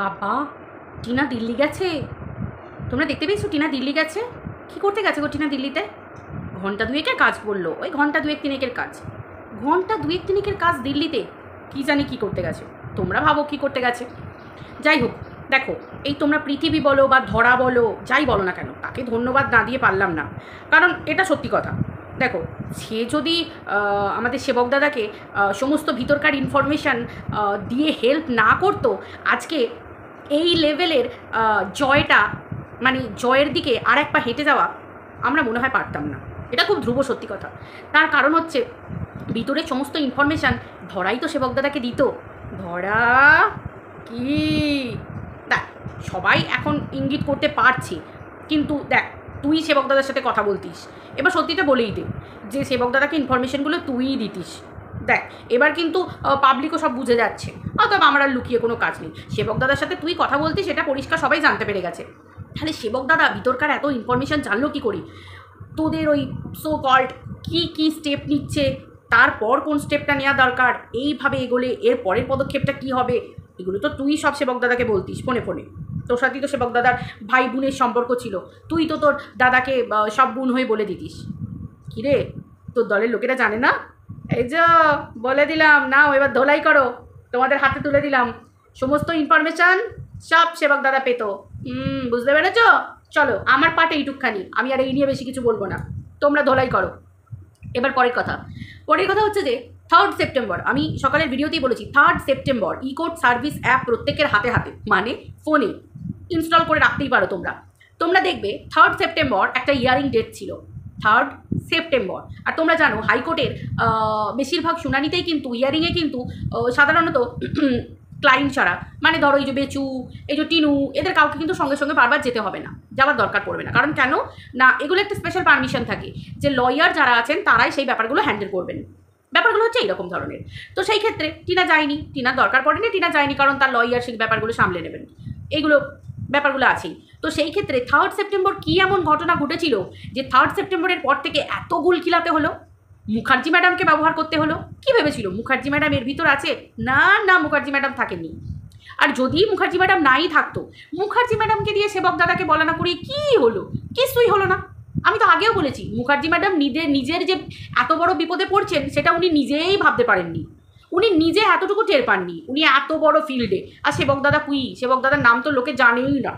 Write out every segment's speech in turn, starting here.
বাবা টিনা দিল্লি গেছে তোমরা দেখতে পেয়েছো টিনা দিল্লি গেছে কি করতে গেছে গো টিনা দিল্লিতে ঘন্টা দুয়েকের কাজ করলো ওই ঘন্টা দুয়েক তিনেকের কাজ ঘন্টা দুয়েক তিনেকের কাজ দিল্লিতে কি জানি কি করতে গেছে তোমরা ভাবো কি করতে গেছে যাই হোক দেখো এই তোমরা পৃথিবী বলো বা ধরা বলো যাই বলো না কেন তাকে ধন্যবাদ না দিয়ে পারলাম না কারণ এটা সত্যি কথা দেখো সে যদি আমাদের সেবক দাদাকে সমস্ত ভিতরকার ইনফরমেশান দিয়ে হেল্প না করতো আজকে এই লেভেলের জয়টা মানে জয়ের দিকে আর এক পা হেঁটে যাওয়া আমরা মনে হয় পারতাম না এটা খুব ধ্রুব সত্যি কথা তার কারণ হচ্ছে ভিতরে সমস্ত ইনফরমেশান ধরাই তো সেবক দাদাকে দিত ধরা কি দেখ সবাই এখন ইঙ্গিত করতে পারছি কিন্তু দেখ তুই সেবকদাদার সাথে কথা বলতিস এবার সত্যিটা বলেই দে যে সেবকদাদাকে ইনফরমেশানগুলো তুইই দিতিস দেখ এবার কিন্তু পাবলিকও সব বুঝে যাচ্ছে অথবা আমার আর লুকিয়ে কোনো কাজ নেই সেবকদাদার সাথে তুই কথা বলতিস সেটা পরিষ্কার সবাই জানতে পেরে গেছে তাহলে সেবকদাদা ভিতরকার এত ইনফরমেশান জানলো কি করি তোদের ওই সো কল্ড কী কী স্টেপ নিচ্ছে তারপর কোন স্টেপটা নেওয়া দরকার এইভাবে এগোলে এর পরের পদক্ষেপটা কি হবে এগুলো তো তুই সব সেবক দাদাকে বলতিস ফোনে ফোনে তোর সাথেই তো সেবক দাদার ভাই বোনের সম্পর্ক ছিল তুই তো তোর দাদাকে সব বোন হয়ে বলে দিতিস কিরে তোর দলের লোকেরা জানে না এই যে বলে দিলাম না এবার ধোলাই করো তোমাদের হাতে তুলে দিলাম সমস্ত ইনফরমেশান সব সেবক দাদা পেতো হুম বুঝতে পেরেছ চলো আমার পাটে এইটুকখানি আমি আর এই নিয়ে বেশি কিছু বলবো না তোমরা ধোলাই করো এবার পরের কথা পরের কথা হচ্ছে যে থার্ড সেপ্টেম্বর আমি সকালের ভিডিওতেই বলেছি third September e court service app প্রত্যেকের হাতে হাতে মানে ফোনে ইনস্টল করে রাখতেই পারো তোমরা তোমরা দেখবে থার্ড সেপ্টেম্বর একটা ইয়ারিং ডেট ছিল থার্ড সেপ্টেম্বর আর তোমরা জানো হাইকোর্টের বেশিরভাগ শুনানিতেই কিন্তু ইয়ারিংয়ে কিন্তু সাধারণত ক্লায়েন্ট ছাড়া মানে ধরো এই যে বেচু এই যে টিনু এদের কাউকে কিন্তু সঙ্গে সঙ্গে বারবার যেতে হবে না যাওয়ার দরকার পড়বে না কারণ কেন না এগুলো একটা স্পেশাল পারমিশন থাকে যে লয়ার যারা আছেন তারাই সেই ব্যাপারগুলো হ্যান্ডেল করবেন ব্যাপারগুলো হচ্ছে এইরকম ধরনের তো সেই ক্ষেত্রে টিনা যায়নি টিনার দরকার পড়েনি টিনা যায়নি কারণ তার লয়ার সেই ব্যাপারগুলো সামলে নেবেন এগুলো ব্যাপারগুলো আছেই তো সেই ক্ষেত্রে থার্ড সেপ্টেম্বর কী এমন ঘটনা ঘটেছিল যে থার্ড সেপ্টেম্বরের পর থেকে এত গুল খিলাতে হলো মুখার্জি ম্যাডামকে ব্যবহার করতে হলো কি ভেবেছিল মুখার্জি ম্যাডাম এর ভিতর আছে না না মুখার্জি ম্যাডাম থাকেনি আর যদি মুখার্জি ম্যাডাম নাই থাকতো মুখার্জি ম্যাডামকে দিয়ে সেবক দাদাকে বলানা করি কি হলো কিছুই হলো না আমি তো আগেও বলেছি মুখার্জি ম্যাডাম নিজের নিজের যে এত বড় বিপদে পড়ছেন সেটা উনি নিজেই ভাবতে পারেননি উনি নিজে এতটুকু টের পাননি উনি এত বড় ফিল্ডে আর সেবক দাদা কুই সেবক দাদার নাম তো লোকে জানেই না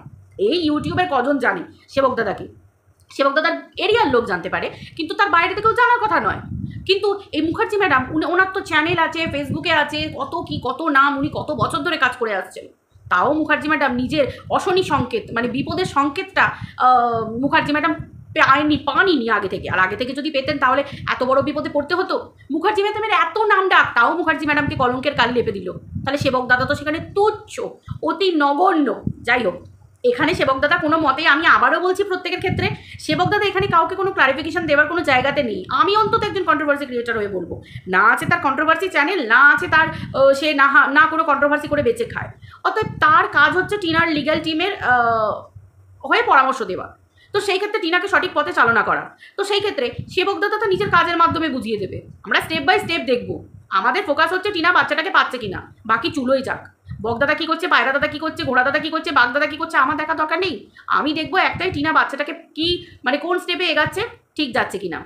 এই ইউটিউবের কজন জানে সেবক দাদাকে সেবক দাদার এরিয়ার লোক জানতে পারে কিন্তু তার বাইরে থেকেও জানার কথা নয় কিন্তু এই মুখার্জি ম্যাডাম উনি ওনার তো চ্যানেল আছে ফেসবুকে আছে কত কি কত নাম উনি কত বছর ধরে কাজ করে আসছেন তাও মুখার্জি ম্যাডাম নিজের অশনি সংকেত মানে বিপদের সংকেতটা মুখার্জি ম্যাডাম পায়নি পানিনি আগে থেকে আর আগে থেকে যদি পেতেন তাহলে এত বড় বিপদে পড়তে হতো মুখার্জি ম্যাডামের এত নাম ডাক তাও মুখার্জি ম্যাডামকে কলঙ্কের কাল লেপে দিল তাহলে সেবক দাদা তো সেখানে তুচ্ছ অতি নগণ্য যাই হোক এখানে সেবক দাদা কোনো মতেই আমি আবারও বলছি প্রত্যেকের ক্ষেত্রে সেবক দাদা এখানে কাউকে কোনো ক্লারিফিকেশন দেওয়ার কোনো জায়গাতে নেই আমি অন্তত একজন কন্ট্রোভার্সি ক্রিয়েটার হয়ে বলবো না আছে তার কন্ট্রোভার্সি চ্যানেল না আছে তার সে না না কোনো কন্ট্রোভার্সি করে বেঁচে খায় অতএব তার কাজ হচ্ছে টিনার লিগ্যাল টিমের হয়ে পরামর্শ দেওয়া তো সেই ক্ষেত্রে টিনাকে সঠিক পথে চালনা করা তো সেই ক্ষেত্রে সেবকদাতা তো নিজের কাজের মাধ্যমে বুঝিয়ে দেবে আমরা স্টেপ বাই স্টেপ দেখব আমাদের ফোকাস হচ্ছে টিনা বাচ্চাটাকে পাচ্ছে কিনা বাকি চুলোই যাক বকদাদা কী করছে পায়রা দাদা কী করছে ঘোড়া দাদা কী করছে বাগদাদা কী করছে আমার দেখা দরকার নেই আমি দেখবো একটাই টিনা বাচ্চাটাকে কি মানে কোন স্টেপে এগাচ্ছে ঠিক যাচ্ছে কিনা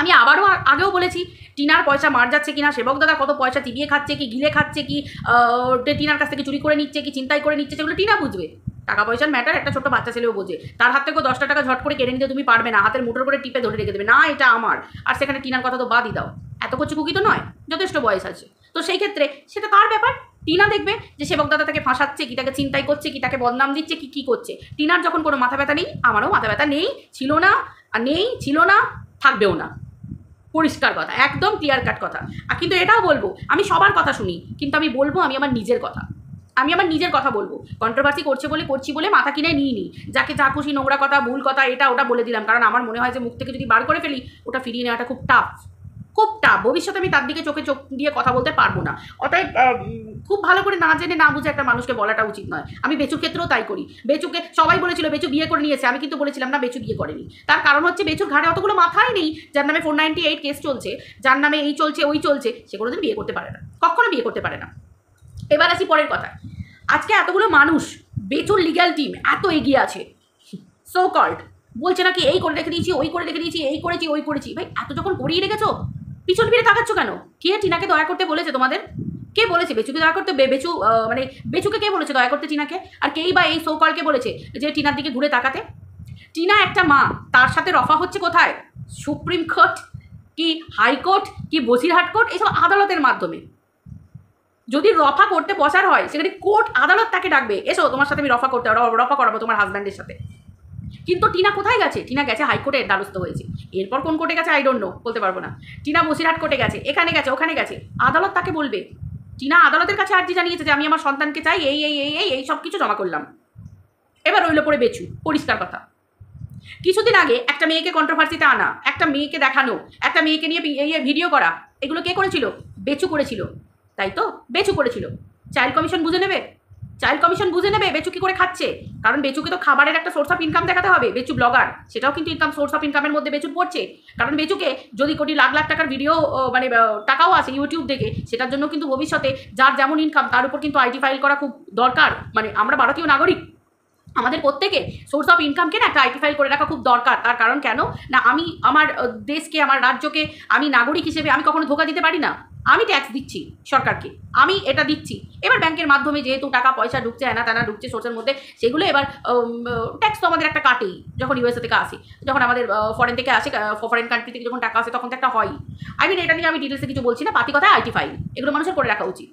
আমি আবারও আগেও বলেছি টিনার পয়সা মার যাচ্ছে কিনা সেবক দাদা কত পয়সা চিবিয়ে খাচ্ছে কি গিলে খাচ্ছে কি টিনার কাছ থেকে চুরি করে নিচ্ছে কি চিন্তাই করে নিচ্ছে সেগুলো টিনা বুঝবে টাকা পয়সার ম্যাটার একটা ছোট্ট বাচ্চা ছেলেও বোঝে তার হাত থেকেও দশটা টাকা ঝট করে কেড়ে নিতে তুমি পারবে না হাতের মোটর করে টিপে ধরে রেখে দেবে না এটা আমার আর সেখানে টিনার কথা তো বাদই দাও এত কচি কুকি তো নয় যথেষ্ট বয়স আছে তো সেই ক্ষেত্রে সেটা তার ব্যাপার টিনা দেখবে যে সেবকদাতা তাকে ফাঁসাচ্ছে কি তাকে চিন্তাই করছে কি তাকে বদনাম দিচ্ছে কি কি করছে টিনার যখন কোনো মাথা ব্যথা নেই আমারও মাথা ব্যথা নেই ছিল না আর নেই ছিল না থাকবেও না পরিষ্কার কথা একদম ক্লিয়ার কাট কথা আর কিন্তু এটাও বলবো আমি সবার কথা শুনি কিন্তু আমি বলবো আমি আমার নিজের কথা আমি আমার নিজের কথা বলবো কন্ট্রোভার্সি করছে বলে করছি বলে মাথা কিনে নিই নি যাকে যা খুশি নোংরা কথা ভুল কথা এটা ওটা বলে দিলাম কারণ আমার মনে হয় যে মুখ থেকে যদি বার করে ফেলি ওটা ফিরিয়ে নেওয়াটা খুব টাফ খুব টাফ ভবিষ্যতে আমি তার দিকে চোখে চোখ দিয়ে কথা বলতে পারবো না অতএব খুব ভালো করে না জেনে না বুঝে একটা মানুষকে বলাটা উচিত নয় আমি বেচুর ক্ষেত্রেও তাই করি বেচুকে সবাই বলেছিল বেচু বিয়ে করে নিয়েছে আমি কিন্তু বলেছিলাম না বেচু বিয়ে করেনি তার কারণ হচ্ছে বেচুর ঘাড়ে অতগুলো মাথায় নেই যার নামে ফোর নাইনটি এইট কেস চলছে যার নামে এই চলছে ওই চলছে সে কোনোদিন বিয়ে করতে পারে না কখনো বিয়ে করতে পারে না এবার আসি পরের কথা আজকে এতগুলো মানুষ বেচুর লিগ্যাল টিম এত এগিয়ে আছে সো কল্ড বলছে নাকি এই করে রেখে দিয়েছি ওই করে রেখে দিয়েছি এই করেছি ওই করেছি ভাই এত যখন করিয়ে রেখেছো পিছন ফিরে তাকাচ্ছ কেন কে টিনাকে দয়া করতে বলেছে তোমাদের কে বলেছে বেচুকে দয়া করতে বেচু মানে বেচুকে কে বলেছে দয়া করতে টিনাকে আর কেই বা এই কলকে বলেছে যে টিনার দিকে ঘুরে তাকাতে টিনা একটা মা তার সাথে রফা হচ্ছে কোথায় সুপ্রিম কোর্ট কি হাইকোর্ট কি বসিরহাট কোর্ট এসব আদালতের মাধ্যমে যদি রফা করতে পচার হয় সেখানে কোর্ট আদালত তাকে ডাকবে এসো তোমার সাথে আমি রফা করতে রফা করাবো তোমার হাজব্যান্ডের সাথে কিন্তু টিনা কোথায় গেছে টিনা গেছে হাইকোর্টের দ্বারস্থ হয়েছে এরপর কোন কোর্টে গেছে আই ডোন্ট নো বলতে পারবো না টিনা মসিরহাট কোর্টে গেছে এখানে গেছে ওখানে গেছে আদালত তাকে বলবে টিনা আদালতের কাছে আর্জি জানিয়েছে যে আমি আমার সন্তানকে চাই এই এই এই এই এই সব কিছু জমা করলাম এবার রইল পরে বেচু পরিষ্কার কথা কিছুদিন আগে একটা মেয়েকে কন্ট্রোভার্সিতে আনা একটা মেয়েকে দেখানো একটা মেয়েকে নিয়ে ভিডিও ইয়ে, করা এগুলো কে করেছিল বেচু করেছিল তাই তো বেচু করেছিল চাইল্ড কমিশন বুঝে নেবে চাইল্ড কমিশন বুঝে নেবে বেচু কি করে খাচ্ছে কারণ বেচুকে তো খাবারের একটা সোর্স অফ ইনকাম দেখাতে হবে বেচু ব্লগার সেটাও কিন্তু ইনকাম সোর্স অফ ইনকামের মধ্যে বেচু পড়ছে কারণ বেচুকে যদি কোটি লাখ লাখ টাকার ভিডিও মানে টাকাও আসে ইউটিউব দেখে সেটার জন্য কিন্তু ভবিষ্যতে যার যেমন ইনকাম তার উপর কিন্তু আইটি ফাইল করা খুব দরকার মানে আমরা ভারতীয় নাগরিক আমাদের প্রত্যেকে সোর্স অফ ইনকামকে না একটা ফাইল করে রাখা খুব দরকার তার কারণ কেন না আমি আমার দেশকে আমার রাজ্যকে আমি নাগরিক হিসেবে আমি কখনো ধোকা দিতে পারি না আমি ট্যাক্স দিচ্ছি সরকারকে আমি এটা দিচ্ছি এবার ব্যাংকের মাধ্যমে যেহেতু টাকা পয়সা ঢুকছে এনা হ্যাঁ তেনা ঢুকছে সোর্সের মধ্যে সেগুলো এবার ট্যাক্স তো আমাদের একটা কাটেই যখন ইউএসএ থেকে আসে যখন আমাদের ফরেন থেকে আসে ফরেন কান্ট্রি থেকে যখন টাকা আসে তখন তো একটা হয়ই আই মিন এটা নিয়ে আমি ডিটেলসে কিছু বলছি না পাতি কথা আইটি ফাইল এগুলো মানুষের করে রাখা উচিত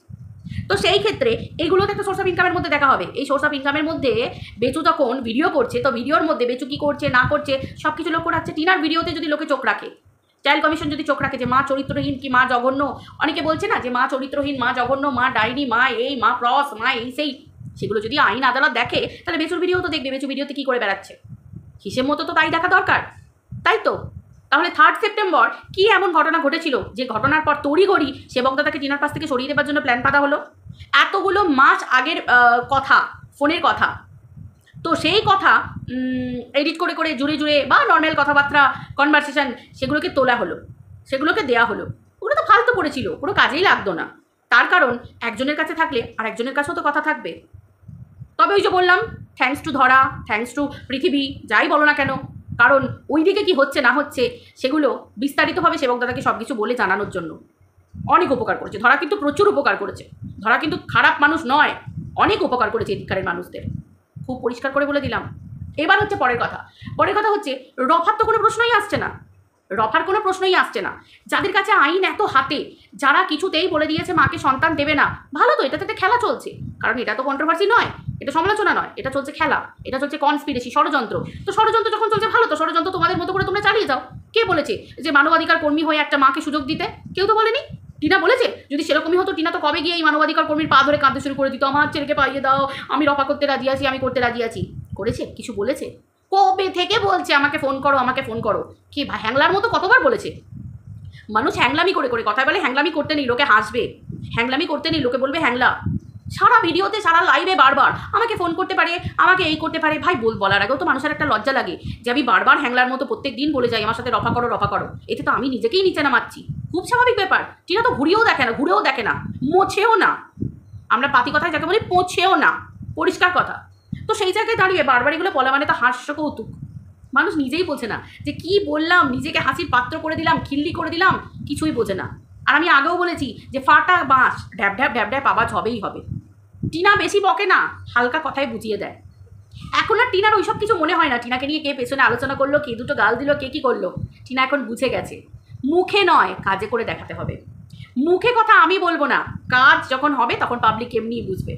তো সেই ক্ষেত্রে এইগুলোতে একটা সোর্স অফ ইনকামের মধ্যে দেখা হবে এই সোর্স অফ ইনকামের মধ্যে বেচু যখন ভিডিও করছে তো ভিডিওর মধ্যে বেচু কী করছে না করছে সব কিছু লক্ষ্য রাখছে টিনার ভিডিওতে যদি লোকে চোখ রাখে চাইল্ড কমিশন যদি চোখ রাখে যে মা চরিত্রহীন কি মা জঘন্য অনেকে বলছে না যে মা চরিত্রহীন মা জঘন্য মা ডাইনি মা এই মা প্রস মা এই সেই সেগুলো যদি আইন আদালত দেখে তাহলে বেচুর ভিডিও তো দেখবে বেচু ভিডিওতে কী করে বেড়াচ্ছে হিসেব মতো তো তাই দেখা দরকার তাই তো তাহলে থার্ড সেপ্টেম্বর কি এমন ঘটনা ঘটেছিল যে ঘটনার পর তড়িঘড়ি সেবকদাতাকে টিনার পাশ থেকে সরিয়ে দেওয়ার জন্য প্ল্যান পাতা হলো এতগুলো মাস আগের কথা ফোনের কথা তো সেই কথা এডিট করে করে জুড়ে জুড়ে বা নর্মাল কথাবার্তা কনভারসেশান সেগুলোকে তোলা হলো সেগুলোকে দেয়া হলো ওগুলো তো ফালতু পড়েছিল কোনো কাজেই লাগতো না তার কারণ একজনের কাছে থাকলে আর একজনের কাছেও তো কথা থাকবে তবে ওই যে বললাম থ্যাংকস টু ধরা থ্যাংকস টু পৃথিবী যাই বলো না কেন কারণ ওই দিকে কী হচ্ছে না হচ্ছে সেগুলো বিস্তারিতভাবে সেবক দাদাকে সব কিছু বলে জানানোর জন্য অনেক উপকার করেছে ধরা কিন্তু প্রচুর উপকার করেছে ধরা কিন্তু খারাপ মানুষ নয় অনেক উপকার করেছে এদিককারের মানুষদের খুব পরিষ্কার করে বলে দিলাম এবার হচ্ছে পরের কথা পরের কথা হচ্ছে রফার তো কোনো প্রশ্নই আসছে না রফার কোনো প্রশ্নই আসছে না যাদের কাছে আইন এত হাতে যারা কিছুতেই বলে দিয়েছে মাকে সন্তান দেবে না ভালো তো এটাতে খেলা চলছে কারণ এটা তো কন্ট্রোভার্সি নয় এটা সমালোচনা নয় এটা চলছে খেলা এটা চলছে কনস্পিরেসি ষড়যন্ত্র তো ষড়যন্ত্র যখন চলছে ভালো তো ষড়যন্ত্র তোমাদের মতো করে তোমরা চালিয়ে যাও কে বলেছে যে মানবাধিকার কর্মী হয়ে একটা মাকে সুযোগ দিতে কেউ তো বলেনি টিনা বলেছে যদি সেরকমই হতো টিনা তো কবে গিয়ে এই মানবাধিকার কর্মীর পা ধরে কাঁদতে শুরু করে দিত আমার ছেলেকে পাইয়ে দাও আমি রফা করতে রাজি আছি আমি করতে রাজি আছি করেছে কিছু বলেছে কবে থেকে বলছে আমাকে ফোন করো আমাকে ফোন করো কি ভাই হ্যাংলার মতো কতবার বলেছে মানুষ হ্যাংলামি করে করে কথা বলে হ্যাংলামি করতে নেই লোকে হাসবে হ্যাংলামি করতে নেই লোকে বলবে হ্যাংলা সারা ভিডিওতে সারা লাইভে বারবার আমাকে ফোন করতে পারে আমাকে এই করতে পারে ভাই বল বলার আগেও তো মানুষের একটা লজ্জা লাগে যে আমি বারবার হ্যাংলার মতো প্রত্যেক দিন বলে যাই আমার সাথে রফা করো রফা করো এতে তো আমি নিজেকেই নিচে নামাচ্ছি খুব স্বাভাবিক ব্যাপার টিনা তো ঘুরেও দেখে না ঘুরেও দেখে না মোছেও না আমরা পাতি কথায় যাকে বলি পৌঁছেও না পরিষ্কার কথা তো সেই জায়গায় দাঁড়িয়ে বারবার এগুলো বলা মানে তো হাস্য কৌতুক মানুষ নিজেই বোঝে না যে কি বললাম নিজেকে হাসির পাত্র করে দিলাম খিল্লি করে দিলাম কিছুই বোঝে না আর আমি আগেও বলেছি যে ফাটা বাঁশ ঢ্যাপ ঢ্যাপ ঢ্যাপ ঢ্যাপ আওয়াজ হবেই হবে টিনা বেশি বকে না হালকা কথায় বুঝিয়ে দেয় এখন আর টিনার ওইসব কিছু মনে হয় না টিনাকে নিয়ে কে পেছনে আলোচনা করলো কে দুটো গাল দিল কে কী করলো টিনা এখন বুঝে গেছে মুখে নয় কাজে করে দেখাতে হবে মুখে কথা আমি বলবো না কাজ যখন হবে তখন পাবলিক এমনিই বুঝবে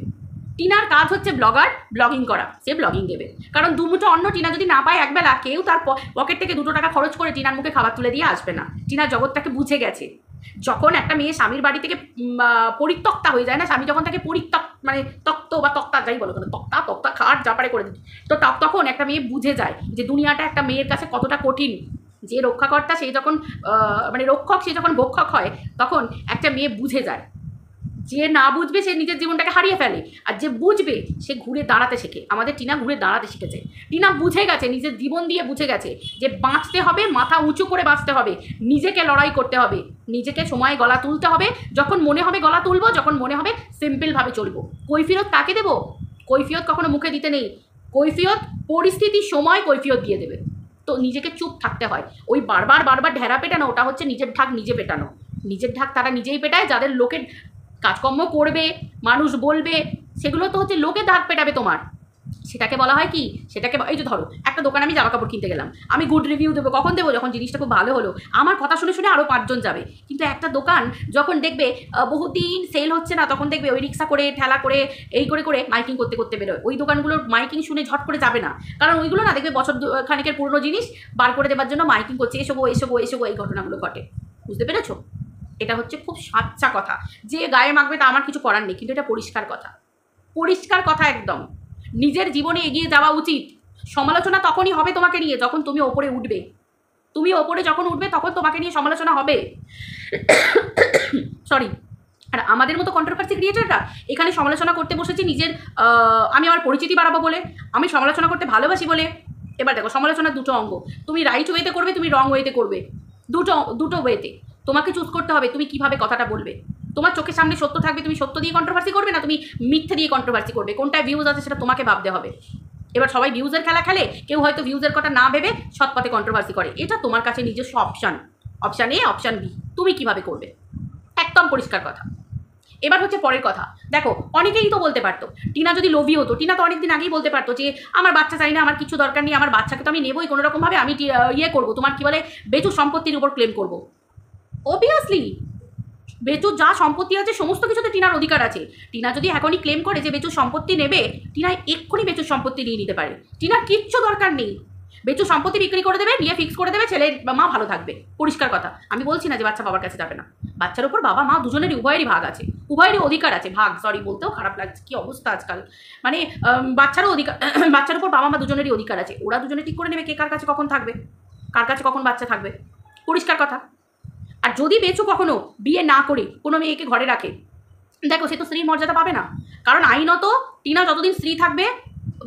টিনার কাজ হচ্ছে ব্লগার ব্লগিং করা সে ব্লগিং দেবে কারণ মুঠো অন্য টিনা যদি না পায় একবেলা কেউ তার পকেট থেকে দুটো টাকা খরচ করে টিনার মুখে খাবার তুলে দিয়ে আসবে না টিনার জগৎটাকে বুঝে গেছে যখন একটা মেয়ে স্বামীর বাড়ি থেকে পরিত্যক্তা হয়ে যায় না স্বামী যখন তাকে পরিত্যক মানে তক্ত বা তক্তা যাই বলো কেন তক্তা তক্তা খাট জাপারে করে দিচ্ছে তো তখন একটা মেয়ে বুঝে যায় যে দুনিয়াটা একটা মেয়ের কাছে কতটা কঠিন যে রক্ষাকর্তা সে যখন মানে রক্ষক সে যখন ভক্ষক হয় তখন একটা মেয়ে বুঝে যায় যে না বুঝবে সে নিজের জীবনটাকে হারিয়ে ফেলে আর যে বুঝবে সে ঘুরে দাঁড়াতে শেখে আমাদের টিনা ঘুরে দাঁড়াতে শিখেছে টিনা বুঝে গেছে নিজের জীবন দিয়ে বুঝে গেছে যে বাঁচতে হবে মাথা উঁচু করে বাঁচতে হবে নিজেকে লড়াই করতে হবে নিজেকে সময়ে গলা তুলতে হবে যখন মনে হবে গলা তুলবো যখন মনে হবে সিম্পলভাবে চলবো কৈফিরত তাকে দেবো কৈফিয়ত কখনো মুখে দিতে নেই কৈফিয়ত পরিস্থিতি সময় কৈফিয়ত দিয়ে দেবে তো নিজেকে চুপ থাকতে হয় ওই বারবার বারবার ঢেরা পেটানো ওটা হচ্ছে নিজের ঢাক নিজে পেটানো নিজের ঢাক তারা নিজেই পেটায় যাদের লোকের কাজকর্ম করবে মানুষ বলবে সেগুলো তো হচ্ছে লোকে দাগ পেটাবে তোমার সেটাকে বলা হয় কি সেটাকে এই যে ধরো একটা দোকানে আমি জামা কাপড় কিনতে গেলাম আমি গুড রিভিউ দেবো কখন দেবো যখন জিনিসটা খুব ভালো হলো আমার কথা শুনে শুনে আরও পাঁচজন যাবে কিন্তু একটা দোকান যখন দেখবে বহুদিন সেল হচ্ছে না তখন দেখবে ওই রিক্সা করে ঠেলা করে এই করে করে মাইকিং করতে করতে বেরোয় ওই দোকানগুলোর মাইকিং শুনে ঝট করে যাবে না কারণ ওইগুলো না দেখবে বছর খানিকের পুরনো জিনিস বার করে দেওয়ার জন্য মাইকিং করছে এসবো এসবো এসবো এই ঘটনাগুলো ঘটে বুঝতে পেরেছো এটা হচ্ছে খুব সাচ্চা কথা যে গায়ে মাখবে তা আমার কিছু করার নেই কিন্তু এটা পরিষ্কার কথা পরিষ্কার কথা একদম নিজের জীবনে এগিয়ে যাওয়া উচিত সমালোচনা তখনই হবে তোমাকে নিয়ে যখন তুমি ওপরে উঠবে তুমি ওপরে যখন উঠবে তখন তোমাকে নিয়ে সমালোচনা হবে সরি আর আমাদের মতো কন্ট্রোভার্সি ক্রিয়েটাররা এখানে সমালোচনা করতে বসেছি নিজের আমি আমার পরিচিতি বাড়াবো বলে আমি সমালোচনা করতে ভালোবাসি বলে এবার দেখো সমালোচনা দুটো অঙ্গ তুমি রাইট ওয়েতে করবে তুমি রং ওয়েতে করবে দুটো দুটো ওয়েতে তোমাকে চুজ করতে হবে তুমি কিভাবে কথাটা বলবে তোমার চোখের সামনে সত্য থাকবে তুমি সত্য দিয়ে কন্ট্রোভার্সি করবে না তুমি মিথ্যে দিয়ে কন্ট্রোভার্সি করবে কোনটা ভিউজ আছে সেটা তোমাকে ভাবতে হবে এবার সবাই ভিউজের খেলা খেলে কেউ হয়তো ভিউজের কথা না ভেবে সৎ পথে কন্ট্রোভার্সি করে এটা তোমার কাছে নিজস্ব option option A option B তুমি কিভাবে করবে একদম পরিষ্কার কথা এবার হচ্ছে পরের কথা দেখো অনেকেই তো বলতে পারতো টিনা যদি লোভি হতো টিনা তো অনেকদিন আগেই বলতে পারতো যে আমার বাচ্চা চাই না আমার কিছু দরকার নেই আমার বাচ্চাকে তো আমি নেবই কোনোরকমভাবে আমি ইয়ে করবো তোমার কি বলে বেচু সম্পত্তির উপর ক্লেম করবো অবভিয়াসলি বেচুর যা সম্পত্তি আছে সমস্ত কিছুতে টিনার অধিকার আছে টিনা যদি এখনই ক্লেম করে যে বেচুর সম্পত্তি নেবে টিনা এক্ষুনি বেচুর সম্পত্তি নিয়ে নিতে পারে টিনার কিচ্ছু দরকার নেই বেচু সম্পত্তি বিক্রি করে দেবে নিয়ে ফিক্স করে দেবে ছেলে মা ভালো থাকবে পরিষ্কার কথা আমি বলছি না যে বাচ্চা বাবার কাছে যাবে না বাচ্চার উপর বাবা মা দুজনেরই উভয়েরই ভাগ আছে উভয়েরই অধিকার আছে ভাগ সরি বলতেও খারাপ লাগছে কি অবস্থা আজকাল মানে বাচ্চারও অধিকার বাচ্চার উপর বাবা মা দুজনেরই অধিকার আছে ওরা দুজনে ঠিক করে নেবে কে কার কাছে কখন থাকবে কার কাছে কখন বাচ্চা থাকবে পরিষ্কার কথা আর যদি বেঁচো কখনো বিয়ে না করে কোনো মেয়েকে ঘরে রাখে দেখো সে তো স্ত্রীর মর্যাদা পাবে না কারণ আইনত টিনা যতদিন স্ত্রী থাকবে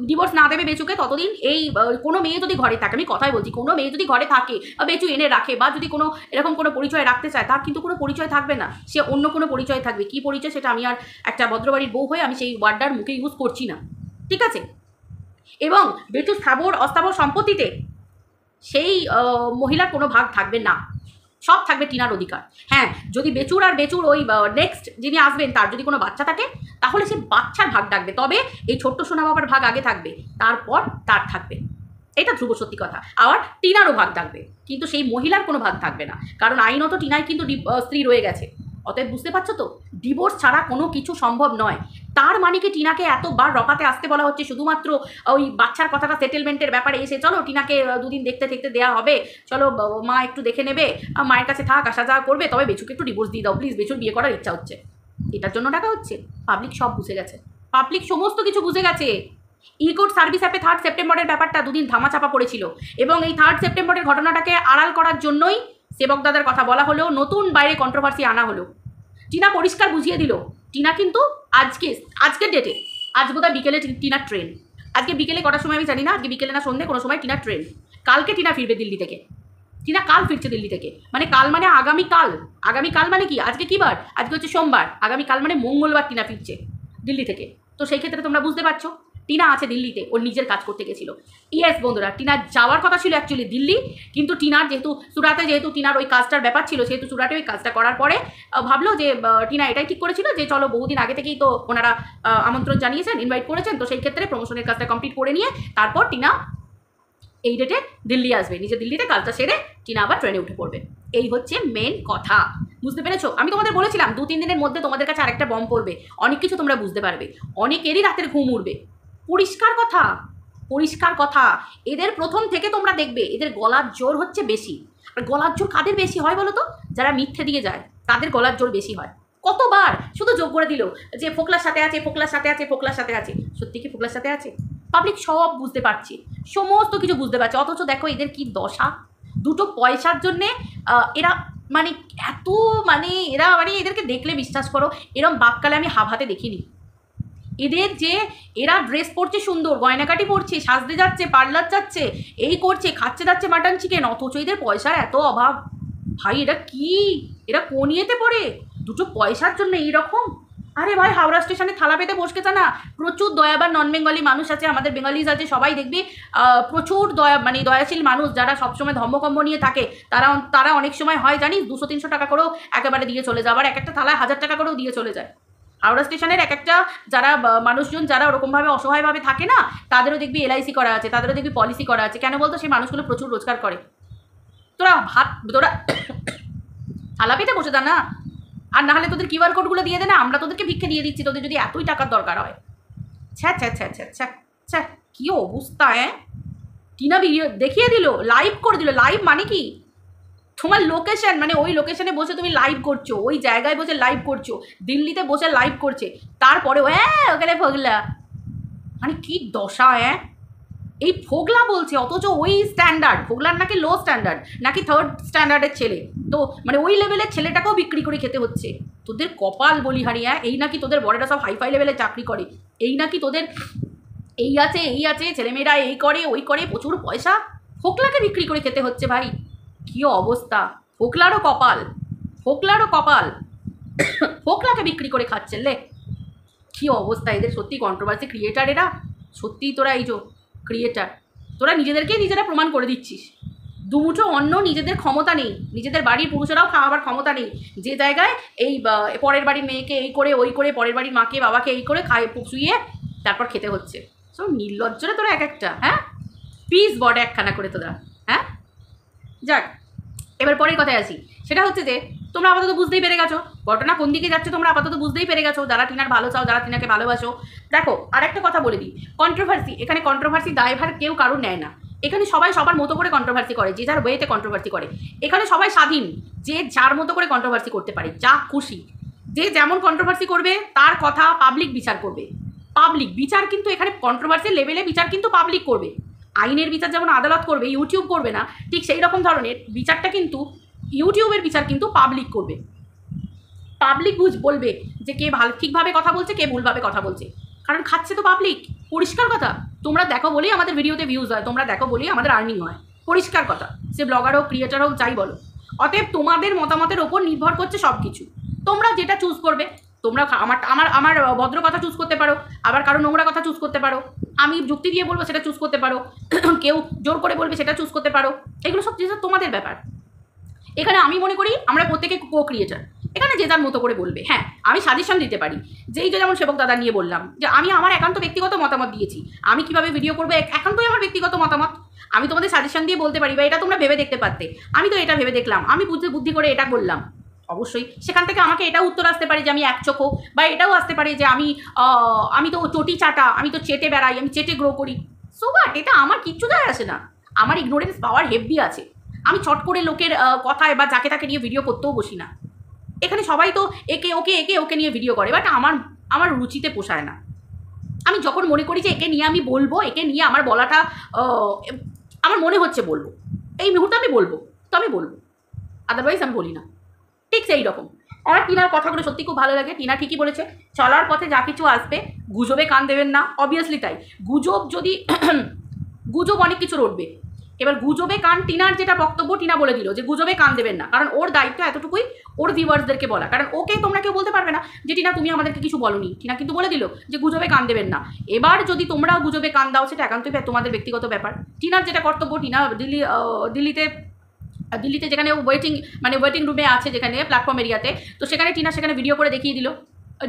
ডিভোর্স না দেবে বেচুকে ততদিন এই কোনো মেয়ে যদি ঘরে থাকে আমি কথাই বলছি কোনো মেয়ে যদি ঘরে থাকে বা বেচু এনে রাখে বা যদি কোনো এরকম কোনো পরিচয় রাখতে চায় তার কিন্তু কোনো পরিচয় থাকবে না সে অন্য কোনো পরিচয় থাকবে কি পরিচয় সেটা আমি আর একটা ভদ্রবাড়ির বউ হয়ে আমি সেই ওয়ার্ডার মুখে ইউজ করছি না ঠিক আছে এবং বেচু স্থাবর অস্থাবর সম্পত্তিতে সেই মহিলার কোনো ভাগ থাকবে না সব থাকবে টিনার অধিকার হ্যাঁ যদি বেচুর আর বেচুর ওই নেক্সট যিনি আসবেন তার যদি কোনো বাচ্চা থাকে তাহলে সে বাচ্চার ভাগ ডাকবে তবে এই ছোট্ট সোনা বাবার ভাগ আগে থাকবে তারপর তার থাকবে এটা ধ্রুব সত্যি কথা আবার টিনারও ভাগ থাকবে কিন্তু সেই মহিলার কোনো ভাগ থাকবে না কারণ আইনত টিনায় কিন্তু স্ত্রী রয়ে গেছে অতএব বুঝতে পারছো তো ডিভোর্স ছাড়া কোনো কিছু সম্ভব নয় তার মানে কি টিনাকে এতবার রকাতে আসতে বলা হচ্ছে শুধুমাত্র ওই বাচ্চার কথাটা সেটেলমেন্টের ব্যাপারে এসে চলো টিনাকে দুদিন দেখতে দেখতে দেওয়া হবে চলো মা একটু দেখে নেবে মায়ের কাছে থাক আসা যাওয়া করবে তবে বেচুকে একটু ডিভোর্স দিয়ে দাও প্লিজ বেচুর বিয়ে করার ইচ্ছা হচ্ছে এটার জন্য টাকা হচ্ছে পাবলিক সব বুঝে গেছে পাবলিক সমস্ত কিছু বুঝে গেছে ইকোড সার্ভিস অ্যাপে থার্ড সেপ্টেম্বরের ব্যাপারটা দুদিন ধামাচাপা পড়েছিল এবং এই থার্ড সেপ্টেম্বরের ঘটনাটাকে আড়াল করার জন্যই সেবক দাদার কথা বলা হলেও নতুন বাইরে কন্ট্রোভার্সি আনা হলো টিনা পরিষ্কার বুঝিয়ে দিল টিনা কিন্তু আজকে আজকের ডেটে আজ বোধহয় বিকেলে টিনার ট্রেন আজকে বিকেলে কটার সময় আমি জানি না আজকে বিকেলে না সন্ধ্যে কোনো সময় টিনার ট্রেন কালকে টিনা ফিরবে দিল্লি থেকে টিনা কাল ফিরছে দিল্লি থেকে মানে কাল মানে আগামী কাল আগামী কাল মানে কি আজকে কী বার আজকে হচ্ছে সোমবার আগামী কাল মানে মঙ্গলবার টিনা ফিরছে দিল্লি থেকে তো সেই ক্ষেত্রে তোমরা বুঝতে পারছো টিনা আছে দিল্লিতে ওর নিজের কাজ করতে গেছিলো ইয়েস বন্ধুরা টিনার যাওয়ার কথা ছিল অ্যাকচুয়ালি দিল্লি কিন্তু টিনার যেহেতু সুরাতে যেহেতু টিনার ওই কাজটার ব্যাপার ছিল সেহেতু সুরাতে ওই কাজটা করার পরে ভাবলো যে টিনা এটাই ঠিক করেছিল যে চলো বহুদিন আগে থেকেই তো ওনারা আমন্ত্রণ জানিয়েছেন ইনভাইট করেছেন তো সেই ক্ষেত্রে প্রমোশনের কাজটা কমপ্লিট করে নিয়ে তারপর টিনা এই ডেটে দিল্লি আসবে নিজে দিল্লিতে কাজটা সেরে টিনা আবার ট্রেনে উঠে পড়বে এই হচ্ছে মেন কথা বুঝতে পেরেছো আমি তোমাদের বলেছিলাম দু তিন দিনের মধ্যে তোমাদের কাছে আরেকটা বম পড়বে অনেক কিছু তোমরা বুঝতে পারবে অনেকেরই রাতের ঘুম উঠবে পরিষ্কার কথা পরিষ্কার কথা এদের প্রথম থেকে তোমরা দেখবে এদের গলার জোর হচ্ছে বেশি আর গলার জোর কাদের বেশি হয় বলো তো যারা মিথ্যে দিয়ে যায় তাদের গলার জোর বেশি হয় কতবার শুধু যোগ করে দিল যে ফোকলার সাথে আছে ফোকলার সাথে আছে ফোকলার সাথে আছে সত্যি কি ফোকলার সাথে আছে পাবলিক সব বুঝতে পারছে সমস্ত কিছু বুঝতে পারছে অথচ দেখো এদের কি দশা দুটো পয়সার জন্যে এরা মানে এত মানে এরা মানে এদেরকে দেখলে বিশ্বাস করো এরম বাপকালে আমি হাফ হাতে দেখিনি এদের যে এরা ড্রেস পরছে সুন্দর গয়নাকাটি পরছে সাজতে যাচ্ছে পার্লার যাচ্ছে এই করছে খাচ্ছে যাচ্ছে মাটন চিকেন অথচ এদের পয়সার এত অভাব ভাই এটা কি এরা কোন ইয়েতে পড়ে দুটো পয়সার জন্য এইরকম আরে ভাই হাওড়া স্টেশনে থালা পেতে বসকেছে না প্রচুর দয়াবান নন বেঙ্গলি মানুষ আছে আমাদের বেঙ্গলিজ আছে সবাই দেখবি প্রচুর দয়া মানে দয়াশীল মানুষ যারা সবসময় ধর্মকম্ব নিয়ে থাকে তারা তারা অনেক সময় হয় জানিস দুশো তিনশো টাকা করেও একেবারে দিয়ে চলে যায় আবার এক একটা থালায় হাজার টাকা করেও দিয়ে চলে যায় হাওড়া স্টেশনের এক একটা যারা মানুষজন যারা ওরকমভাবে অসহায়ভাবে থাকে না তাদেরও দেখবি এলআইসি করা আছে তাদেরও দেখবি পলিসি করা আছে কেন বলতো সেই মানুষগুলো প্রচুর রোজগার করে তোরা ভাত তোরা থালা বসে দা না আর নাহলে তোদের কিউআর কোডগুলো দিয়ে দে না আমরা তোদেরকে ভিক্ষে দিয়ে দিচ্ছি তোদের যদি এতই টাকার দরকার হয় ছ্যা ছ্যা ছ্যা ছ্যা ছ্যা ছ্যা কী অবস্থা হ্যাঁ টিনা দেখিয়ে দিল লাইভ করে দিল লাইভ মানে কি তোমার লোকেশন মানে ওই লোকেশনে বসে তুমি লাইভ করছো ওই জায়গায় বসে লাইভ করছো দিল্লিতে বসে লাইভ করছে তারপরে হ্যাঁ ওখানে ফোগলা মানে কি দশা হ্যাঁ এই ফোগলা বলছে অথচ ওই স্ট্যান্ডার্ড ফোগলার নাকি লো স্ট্যান্ডার্ড নাকি থার্ড স্ট্যান্ডার্ডের ছেলে তো মানে ওই লেভেলের ছেলেটাকেও বিক্রি করে খেতে হচ্ছে তোদের কপাল বলি হারিয়া হ্যাঁ? এই নাকি তোদের বড়েরা সব হাইফাই লেভেলে চাকরি করে এই নাকি তোদের এই আছে এই আছে ছেলেমেয়েরা এই করে ওই করে প্রচুর পয়সা ফোকলাকে বিক্রি করে খেতে হচ্ছে ভাই কি অবস্থা হোকলারও কপাল হোকলারও কপাল হোকলাকে বিক্রি করে খাচ্ছেন লে কী অবস্থা এদের সত্যি কন্ট্রোভার্সি ক্রিয়েটার এরা সত্যিই তোরা এই যো ক্রিয়েটার তোরা নিজেদেরকেই নিজেরা প্রমাণ করে দিচ্ছিস দুমুঠো অন্য নিজেদের ক্ষমতা নেই নিজেদের বাড়ির পুরুষেরাও খাওয়াবার ক্ষমতা নেই যে জায়গায় এই পরের বাড়ির মেয়েকে এই করে ওই করে পরের বাড়ির মাকে বাবাকে এই করে খায় শুয়ে তারপর খেতে হচ্ছে সব নির্লজ্জরে তোরা এক একটা হ্যাঁ পিস বড একখানা করে তোরা হ্যাঁ যাক এবার পরের কথায় আসি সেটা হচ্ছে যে তোমরা আপাতত বুঝতেই পেরে গেছো ঘটনা কোন দিকে যাচ্ছে তোমরা আপাতত বুঝতেই পেরে গেছো যারা টিনার ভালো চাও যারা টিনাকে ভালোবাসো দেখো আর একটা কথা বলে দিই কন্ট্রোভার্সি এখানে কন্ট্রোভার্সি দায়ভার কেউ কারোর নেয় না এখানে সবাই সবার মতো করে কন্ট্রোভার্সি করে যে যার ওয়েতে কন্ট্রোভার্সি করে এখানে সবাই স্বাধীন যে যার মতো করে কন্ট্রোভার্সি করতে পারে যা খুশি যে যেমন কন্ট্রোভার্সি করবে তার কথা পাবলিক বিচার করবে পাবলিক বিচার কিন্তু এখানে কন্ট্রোভার্সি লেভেলে বিচার কিন্তু পাবলিক করবে আইনের বিচার যেমন আদালত করবে ইউটিউব করবে না ঠিক সেই রকম ধরনের বিচারটা কিন্তু ইউটিউবের বিচার কিন্তু পাবলিক করবে পাবলিক বুঝ বলবে যে কে ভালো ঠিকভাবে কথা বলছে কে ভুলভাবে কথা বলছে কারণ খাচ্ছে তো পাবলিক পরিষ্কার কথা তোমরা দেখো বলেই আমাদের ভিডিওতে ভিউজ হয় তোমরা দেখো বলেই আমাদের আর্নিং হয় পরিষ্কার কথা সে ব্লগার হোক ক্রিয়েটার হোক যাই বলো অতএব তোমাদের মতামতের ওপর নির্ভর করছে সব কিছু তোমরা যেটা চুজ করবে তোমরা আমার আমার আমার ভদ্র কথা চুজ করতে পারো আবার কারো নোংরা কথা চুজ করতে পারো আমি যুক্তি দিয়ে বলবো সেটা চুজ করতে পারো কেউ জোর করে বলবে সেটা চুজ করতে পারো এগুলো সব যেটা তোমাদের ব্যাপার এখানে আমি মনে করি আমরা প্রত্যেকে কো ক্রিয়েটার এখানে যে তার মতো করে বলবে হ্যাঁ আমি সাজেশন দিতে পারি যেই তো যেমন সেবক দাদা নিয়ে বললাম যে আমি আমার একান্ত ব্যক্তিগত মতামত দিয়েছি আমি কিভাবে ভিডিও করবো একান্তই আমার ব্যক্তিগত মতামত আমি তোমাদের সাজেশন দিয়ে বলতে পারি বা এটা তোমরা ভেবে দেখতে পারতে আমি তো এটা ভেবে দেখলাম আমি বুঝতে বুদ্ধি করে এটা করলাম অবশ্যই সেখান থেকে আমাকে এটাও উত্তর আসতে পারে যে আমি এক চোখো বা এটাও আসতে পারে যে আমি আমি তো চটি চাটা আমি তো চেটে বেড়াই আমি চেটে গ্রো করি সো বাট এটা আমার কিচ্ছু যায় আসে না আমার ইগনোরেন্স পাওয়ার হেভি আছে আমি ছট করে লোকের কথায় বা যাকে তাকে নিয়ে ভিডিও করতেও বসি না এখানে সবাই তো একে ওকে একে ওকে নিয়ে ভিডিও করে বাট আমার আমার রুচিতে পোষায় না আমি যখন মনে করি যে একে নিয়ে আমি বলবো একে নিয়ে আমার বলাটা আমার মনে হচ্ছে বলবো এই মুহূর্তে আমি বলবো তো আমি বলবো আদারওয়াইজ আমি বলি না ঠিক সেই রকম আমার টিনার কথাগুলো সত্যি খুব ভালো লাগে টিনা ঠিকই বলেছে চলার পথে যা কিছু আসবে গুজবে কান দেবেন না অবভিয়াসলি তাই গুজব যদি গুজব অনেক কিছু রটবে এবার গুজবে কান টিনার যেটা বক্তব্য টিনা বলে দিল যে গুজবে কান দেবেন না কারণ ওর দায়িত্ব এতটুকুই ওর ভিউয়ার্সদেরকে বলা কারণ ওকে তোমরা কেউ বলতে পারবে না যে টিনা তুমি আমাদেরকে কিছু বলনি টিনা কিন্তু বলে দিল যে গুজবে কান দেবেন না এবার যদি তোমরা গুজবে কান দাও সেটা একান্তই তোমাদের ব্যক্তিগত ব্যাপার টিনার যেটা কর্তব্য টিনা দিল্লি দিল্লিতে দিল্লিতে যেখানে ওয়েটিং মানে ওয়েটিং রুমে আছে যেখানে প্ল্যাটফর্ম এরিয়াতে তো সেখানে টিনা সেখানে ভিডিও করে দেখিয়ে দিল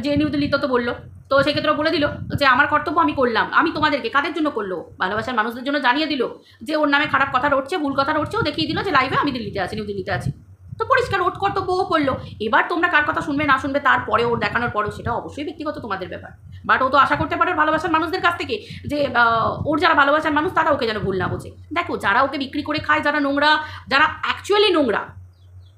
যে নিউ দিল্লিতে তো বললো তো সেক্ষেত্রে বলে দিল যে আমার কর্তব্য আমি করলাম আমি তোমাদেরকে কাদের জন্য করলো ভালোবাসার মানুষদের জন্য জানিয়ে দিল যে ওর নামে খারাপ কথা রটছে ভুল কথা রটছে ও দেখিয়ে দিল যে লাইভে আমি দিল্লিতে আছি নিউ দিল্লিতে আছি তো পরিষ্কার ওট কর্তব্যও করলো এবার তোমরা কার কথা শুনবে না শুনবে তারপরে ওর দেখানোর পরেও সেটা অবশ্যই ব্যক্তিগত তোমাদের ব্যাপার বাট ও তো আশা করতে পারে ভালোবাসার মানুষদের কাছ থেকে যে ওর যারা ভালোবাসার মানুষ তারা ওকে যেন ভুল না বোঝে দেখো যারা ওকে বিক্রি করে খায় যারা নোংরা যারা অ্যাকচুয়ালি নোংরা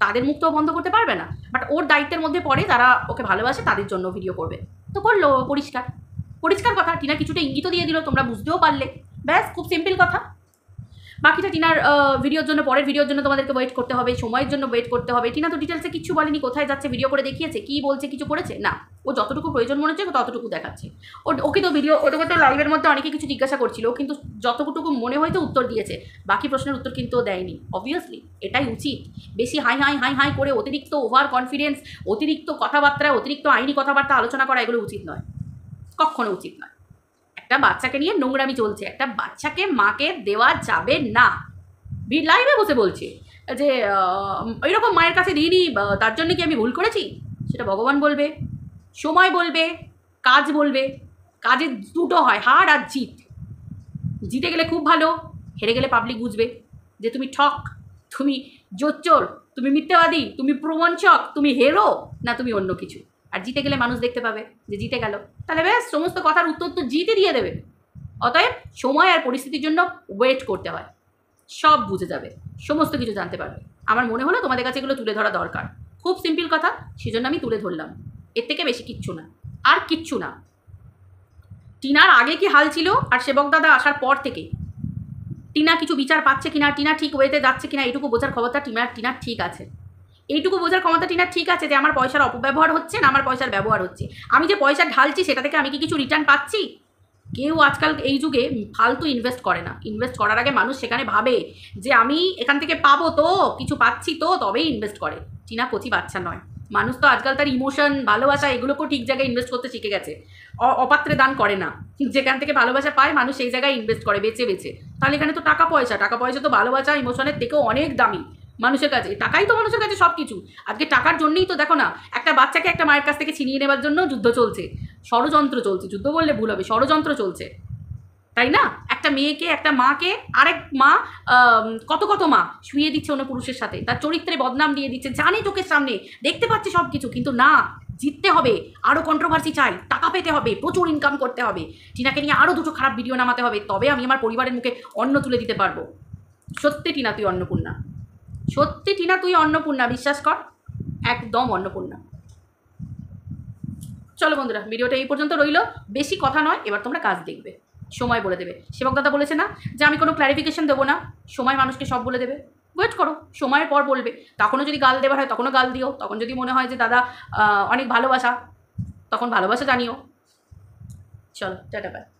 তাদের তো বন্ধ করতে পারবে না বাট ওর দায়িত্বের মধ্যে পড়ে যারা ওকে ভালোবাসে তাদের জন্য ভিডিও করবে তো করলো পরিষ্কার পরিষ্কার কথা টিনা কিছুটা ইঙ্গিত দিয়ে দিল তোমরা বুঝতেও পারলে ব্যাস খুব সিম্পল কথা বাকিটা টিনার ভিডিওর জন্য পরের ভিডিওর জন্য তোমাদেরকে ওয়েট করতে হবে সময়ের জন্য ওয়েট করতে হবে টিনা তো ডিটেলসে কিছু বলেনি কোথায় যাচ্ছে ভিডিও করে দেখিয়েছে কি বলছে কিছু করেছে না ও যতটুকু প্রয়োজন মনে হচ্ছে ততটুকু দেখাচ্ছে ও ওকে তো ভিডিও ওটাকে তো লাইভের মধ্যে অনেকে কিছু জিজ্ঞাসা করছিল কিন্তু যতটুকু মনে হয়তো উত্তর দিয়েছে বাকি প্রশ্নের উত্তর কিন্তু দেয়নি অবভিয়াসলি এটাই উচিত বেশি হাই হাই হাই হাই করে অতিরিক্ত ওভার কনফিডেন্স অতিরিক্ত কথাবার্তায় অতিরিক্ত আইনি কথাবার্তা আলোচনা করা এগুলো উচিত নয় কখনো উচিত নয় একটা বাচ্চাকে নিয়ে নোংরামি চলছে একটা বাচ্চাকে মাকে দেওয়া যাবে না লাইভে বসে বলছে যে এরকম মায়ের কাছে দিইনি তার জন্য কি আমি ভুল করেছি সেটা ভগবান বলবে সময় বলবে কাজ বলবে কাজের দুটো হয় হার আর জিত জিতে গেলে খুব ভালো হেরে গেলে পাবলিক বুঝবে যে তুমি ঠক তুমি জোচ্চোর তুমি মিথ্যাবাদী তুমি প্রবঞ্চক তুমি হেরো না তুমি অন্য কিছু আর জিতে গেলে মানুষ দেখতে পাবে যে জিতে গেল তাহলে ব্যাস সমস্ত কথার উত্তর তো জিতে দিয়ে দেবে অতএব সময় আর পরিস্থিতির জন্য ওয়েট করতে হয় সব বুঝে যাবে সমস্ত কিছু জানতে পারবে আমার মনে হলো তোমাদের কাছে এগুলো তুলে ধরা দরকার খুব সিম্পল কথা সেজন্য আমি তুলে ধরলাম এর থেকে বেশি কিচ্ছু না আর কিচ্ছু না টিনার আগে কি হাল ছিল আর সেবক দাদা আসার পর থেকে টিনা কিছু বিচার পাচ্ছে কিনা টিনা ঠিক ওয়েতে যাচ্ছে কিনা এটুকু বোঝার খবরটা টিনার টিনার ঠিক আছে এইটুকু বোঝার ক্ষমতা টিনার ঠিক আছে যে আমার পয়সার অপব্যবহার হচ্ছে না আমার পয়সার ব্যবহার হচ্ছে আমি যে পয়সা ঢালছি সেটা থেকে আমি কি কিছু রিটার্ন পাচ্ছি কেউ আজকাল এই যুগে ফালতু ইনভেস্ট করে না ইনভেস্ট করার আগে মানুষ সেখানে ভাবে যে আমি এখান থেকে পাবো তো কিছু পাচ্ছি তো তবেই ইনভেস্ট করে টিনা কচি বাচ্চা নয় মানুষ তো আজকাল তার ইমোশন ভালোবাসা এগুলোকেও ঠিক জায়গায় ইনভেস্ট করতে শিখে গেছে অপাত্রে দান করে না যেখান থেকে ভালোবাসা পায় মানুষ সেই জায়গায় ইনভেস্ট করে বেছে বেছে তাহলে এখানে তো টাকা পয়সা টাকা পয়সা তো ভালোবাসা ইমোশনের থেকেও অনেক দামি মানুষের কাছে টাকাই তো মানুষের কাছে সব কিছু আজকে টাকার জন্যই তো দেখো না একটা বাচ্চাকে একটা মায়ের কাছ থেকে ছিনিয়ে নেবার জন্য যুদ্ধ চলছে ষড়যন্ত্র চলছে যুদ্ধ বললে ভুল হবে ষড়যন্ত্র চলছে তাই না একটা মেয়েকে একটা মাকে আরেক মা কত কত মা শুয়ে দিচ্ছে অন্য পুরুষের সাথে তার চরিত্রে বদনাম দিয়ে দিচ্ছে জানে চোখের সামনে দেখতে পাচ্ছে সব কিছু কিন্তু না জিততে হবে আরও কন্ট্রোভার্সি চাই টাকা পেতে হবে প্রচুর ইনকাম করতে হবে টিনাকে নিয়ে আরও দুটো খারাপ ভিডিও নামাতে হবে তবে আমি আমার পরিবারের মুখে অন্ন তুলে দিতে পারবো সত্যি টিনা তুই অন্নপূর্ণা সত্যি টিনা তুই অন্নপূর্ণা বিশ্বাস কর একদম অন্নপূর্ণা চলো বন্ধুরা ভিডিওটা এই পর্যন্ত রইল বেশি কথা নয় এবার তোমরা কাজ দেখবে সময় বলে দেবে সেবকদাতা বলেছে না যে আমি কোনো ক্ল্যারিফিকেশন দেবো না সময় মানুষকে সব বলে দেবে ওয়েট করো সময়ের পর বলবে তখনও যদি গাল দেওয়ার হয় তখনও গাল দিও তখন যদি মনে হয় যে দাদা অনেক ভালোবাসা তখন ভালোবাসা জানিও চলো টাটা বাই